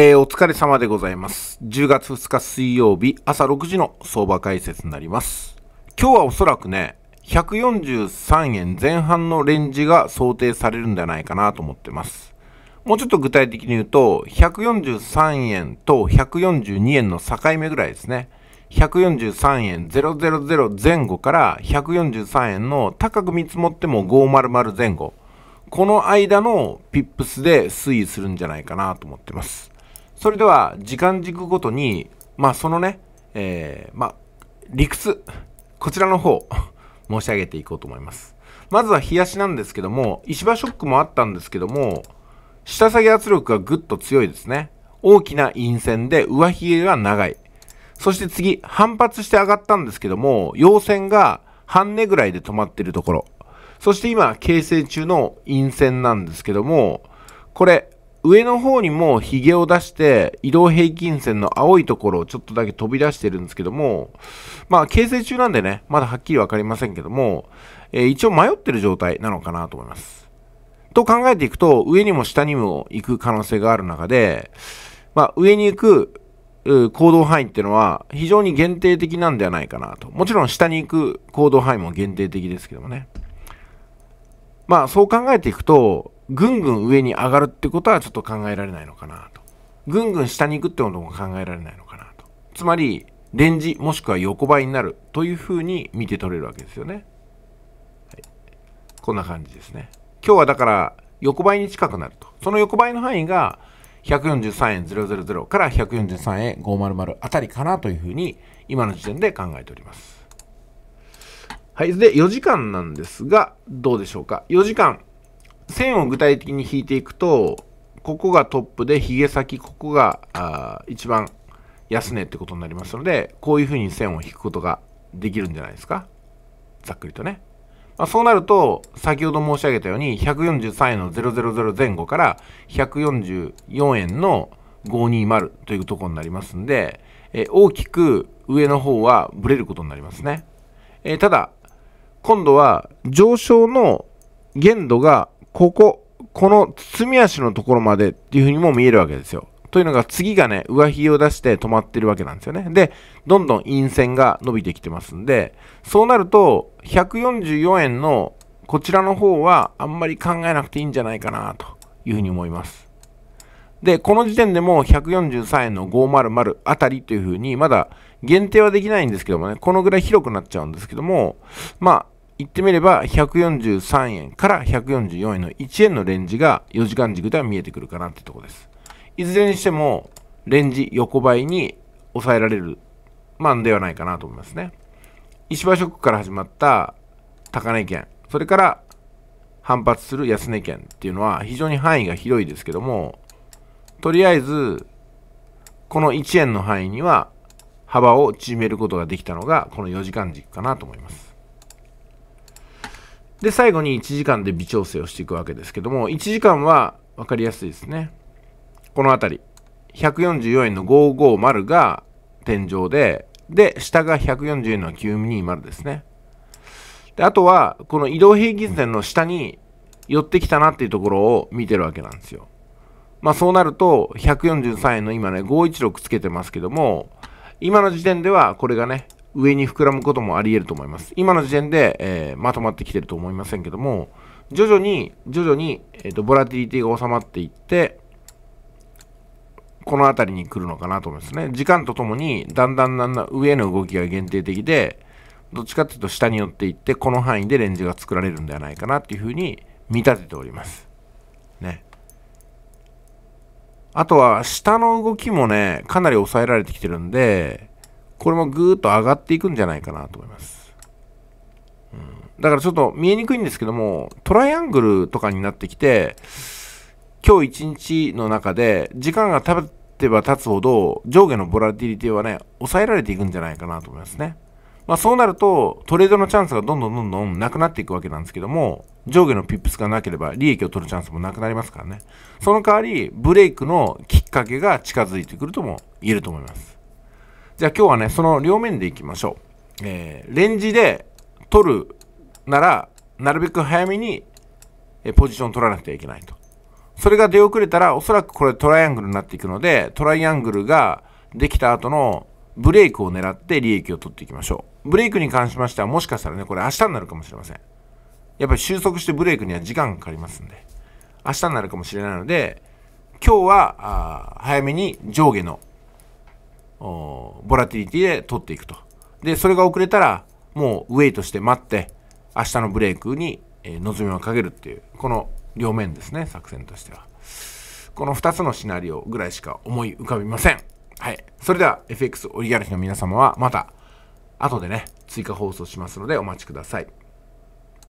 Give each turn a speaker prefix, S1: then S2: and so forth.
S1: えー、お疲れ様でございます。10月2日水曜日朝6時の相場解説になります。今日はおそらくね、143円前半のレンジが想定されるんじゃないかなと思ってます。もうちょっと具体的に言うと、143円と142円の境目ぐらいですね。143円000前後から143円の高く見積もっても500前後。この間のピップスで推移するんじゃないかなと思ってます。それでは時間軸ごとに、まあ、そのね、えー、まあ、理屈、こちらの方、申し上げていこうと思います。まずは冷やしなんですけども、石破ショックもあったんですけども、下下げ圧力がぐっと強いですね。大きな陰線で上髭が長い。そして次、反発して上がったんですけども、陽線が半値ぐらいで止まってるところ。そして今、形成中の陰線なんですけども、これ、上の方にもヒゲを出して移動平均線の青いところをちょっとだけ飛び出してるんですけどもまあ形成中なんでねまだはっきり分かりませんけども、えー、一応迷ってる状態なのかなと思いますと考えていくと上にも下にも行く可能性がある中で、まあ、上に行く行動範囲っていうのは非常に限定的なんではないかなともちろん下に行く行動範囲も限定的ですけどもねまあそう考えていくとぐんぐん上に上がるってことはちょっと考えられないのかなと。ぐんぐん下に行くってことも考えられないのかなと。つまり、レンジもしくは横ばいになるというふうに見て取れるわけですよね。はい、こんな感じですね。今日はだから横ばいに近くなると。その横ばいの範囲が143円000から143円500あたりかなというふうに今の時点で考えております。はい。で、4時間なんですが、どうでしょうか。4時間、線を具体的に引いていくと、ここがトップで、ヒゲ先、ここがあ一番安値ってことになりますので、こういうふうに線を引くことができるんじゃないですか。ざっくりとね。まあ、そうなると、先ほど申し上げたように、143円の000前後から144円の520というところになりますんで、えー、大きく上の方はブレることになりますね。えー、ただ、今度は上昇の限度がここ、この包み足のところまでっていう風にも見えるわけですよ。というのが次がね、上髭を出して止まってるわけなんですよね。で、どんどん陰線が伸びてきてますんで、そうなると、144円のこちらの方はあんまり考えなくていいんじゃないかなというふうに思います。で、この時点でも143円の500あたりというふうに、まだ限定はできないんですけどもね、このぐらい広くなっちゃうんですけども、まあ、言ってみれば143円から144円の1円のレンジが4時間軸では見えてくるかなってとこです。いずれにしてもレンジ横ばいに抑えられる、まあ、ではないかなと思いますね。石破ショックから始まった高値圏、それから反発する安値圏っていうのは非常に範囲が広いですけども、とりあえず、この1円の範囲には幅を縮めることができたのが、この4時間軸かなと思います。で、最後に1時間で微調整をしていくわけですけども、1時間は分かりやすいですね。この辺り。144円の550が天井で、で、下が140円の920ですね。で、あとは、この移動平均線の下に寄ってきたなっていうところを見てるわけなんですよ。まあそうなると、143円の今ね、516つけてますけども、今の時点ではこれがね、上に膨らむこともあり得ると思います。今の時点で、えー、まとまってきてると思いませんけども、徐々に、徐々に、えっ、ー、と、ボラティリティが収まっていって、この辺りに来るのかなと思いますね。時間とともに、だんだんだんだん上の動きが限定的で、どっちかっていうと下に寄っていって、この範囲でレンジが作られるんではないかなっていうふうに見立てております。ね。あとは、下の動きもね、かなり抑えられてきてるんで、これもぐーっと上がっていくんじゃないかなと思います。うん、だからちょっと見えにくいんですけども、トライアングルとかになってきて、今日1日の中で時間が経てば経つほど上下のボラティリティはね、抑えられていくんじゃないかなと思いますね。まあ、そうなるとトレードのチャンスがどんどんどんどんなくなっていくわけなんですけども上下のピップスがなければ利益を取るチャンスもなくなりますからねその代わりブレイクのきっかけが近づいてくるとも言えると思いますじゃあ今日はね、その両面でいきましょう。えー、レンジで取るなら、なるべく早めに、えポジション取らなくてはいけないと。それが出遅れたら、おそらくこれトライアングルになっていくので、トライアングルができた後のブレイクを狙って利益を取っていきましょう。ブレイクに関しましては、もしかしたらね、これ明日になるかもしれません。やっぱり収束してブレイクには時間かかりますんで、明日になるかもしれないので、今日は、あ早めに上下のボラティリティで取っていくと。で、それが遅れたら、もうウェイとして待って、明日のブレイクに望みをかけるっていう、この両面ですね、作戦としては。この2つのシナリオぐらいしか思い浮かびません。はい。それでは FX オリガルヒの皆様はまた後でね、追加放送しますのでお待ちください。